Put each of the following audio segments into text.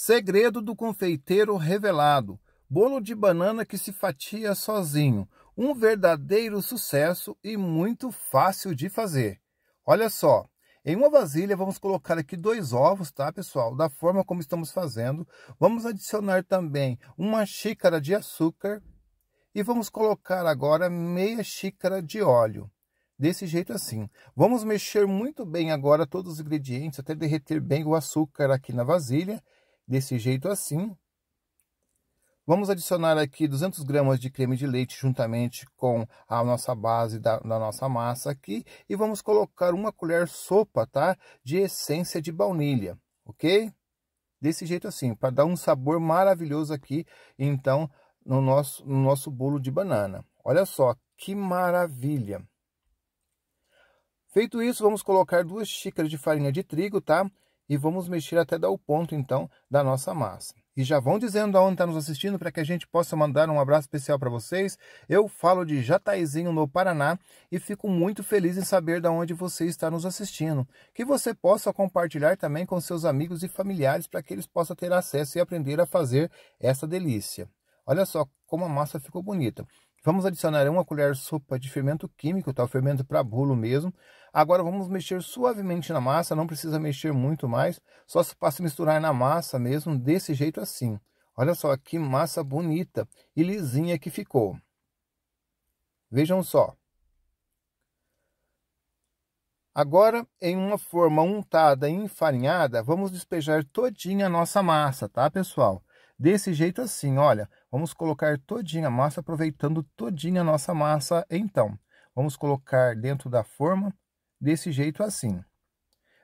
Segredo do confeiteiro revelado. Bolo de banana que se fatia sozinho. Um verdadeiro sucesso e muito fácil de fazer. Olha só, em uma vasilha vamos colocar aqui dois ovos, tá pessoal? Da forma como estamos fazendo. Vamos adicionar também uma xícara de açúcar. E vamos colocar agora meia xícara de óleo desse jeito assim. Vamos mexer muito bem agora todos os ingredientes até derreter bem o açúcar aqui na vasilha desse jeito assim. Vamos adicionar aqui 200 gramas de creme de leite juntamente com a nossa base da, da nossa massa aqui e vamos colocar uma colher sopa, tá? De essência de baunilha, ok? Desse jeito assim, para dar um sabor maravilhoso aqui, então, no nosso, no nosso bolo de banana. Olha só, que maravilha! Feito isso, vamos colocar duas xícaras de farinha de trigo, tá? e vamos mexer até dar o ponto, então, da nossa massa. E já vão dizendo aonde está nos assistindo para que a gente possa mandar um abraço especial para vocês. Eu falo de Jataizinho, no Paraná, e fico muito feliz em saber de onde você está nos assistindo. Que você possa compartilhar também com seus amigos e familiares para que eles possam ter acesso e aprender a fazer essa delícia. Olha só como a massa ficou bonita. Vamos adicionar uma colher de sopa de fermento químico, tá? O fermento para bolo mesmo. Agora vamos mexer suavemente na massa, não precisa mexer muito mais, só se passa a misturar na massa mesmo, desse jeito assim. Olha só que massa bonita e lisinha que ficou. Vejam só. Agora, em uma forma untada e enfarinhada, vamos despejar todinha a nossa massa, tá, pessoal? desse jeito assim, olha, vamos colocar todinha a massa, aproveitando todinha a nossa massa então. Vamos colocar dentro da forma, desse jeito assim.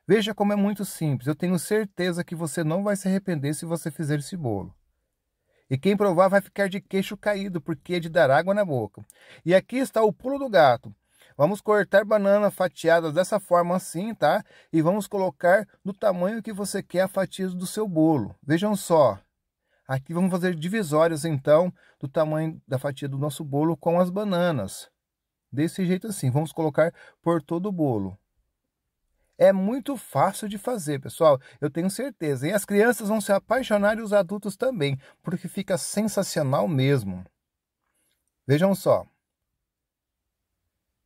Veja como é muito simples, eu tenho certeza que você não vai se arrepender se você fizer esse bolo. E quem provar vai ficar de queixo caído, porque é de dar água na boca. E aqui está o pulo do gato. Vamos cortar banana fatiadas dessa forma assim, tá? E vamos colocar do tamanho que você quer a fatia do seu bolo. Vejam só, Aqui vamos fazer divisórias então do tamanho da fatia do nosso bolo com as bananas. Desse jeito assim, vamos colocar por todo o bolo. É muito fácil de fazer, pessoal. Eu tenho certeza. E as crianças vão se apaixonar e os adultos também, porque fica sensacional mesmo. Vejam só.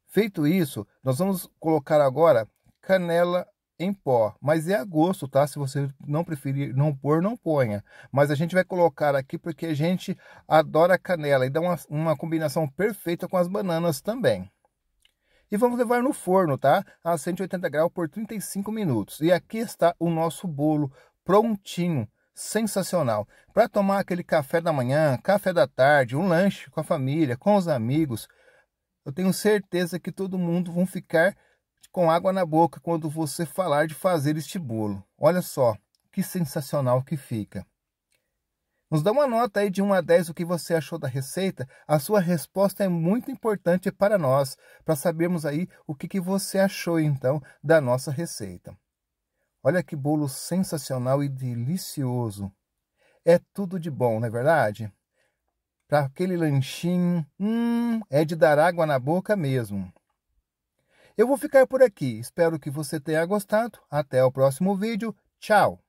Feito isso, nós vamos colocar agora canela em pó, mas é a gosto, tá? Se você não preferir não pôr, não ponha. Mas a gente vai colocar aqui porque a gente adora canela e dá uma, uma combinação perfeita com as bananas também. E vamos levar no forno, tá? A 180 graus por 35 minutos. E aqui está o nosso bolo prontinho, sensacional. Para tomar aquele café da manhã, café da tarde, um lanche com a família, com os amigos, eu tenho certeza que todo mundo vão ficar com água na boca quando você falar de fazer este bolo. Olha só, que sensacional que fica. Nos dá uma nota aí de 1 a 10 o que você achou da receita. A sua resposta é muito importante para nós, para sabermos aí o que, que você achou então da nossa receita. Olha que bolo sensacional e delicioso. É tudo de bom, não é verdade? Para aquele lanchinho, hum, é de dar água na boca mesmo. Eu vou ficar por aqui. Espero que você tenha gostado. Até o próximo vídeo. Tchau!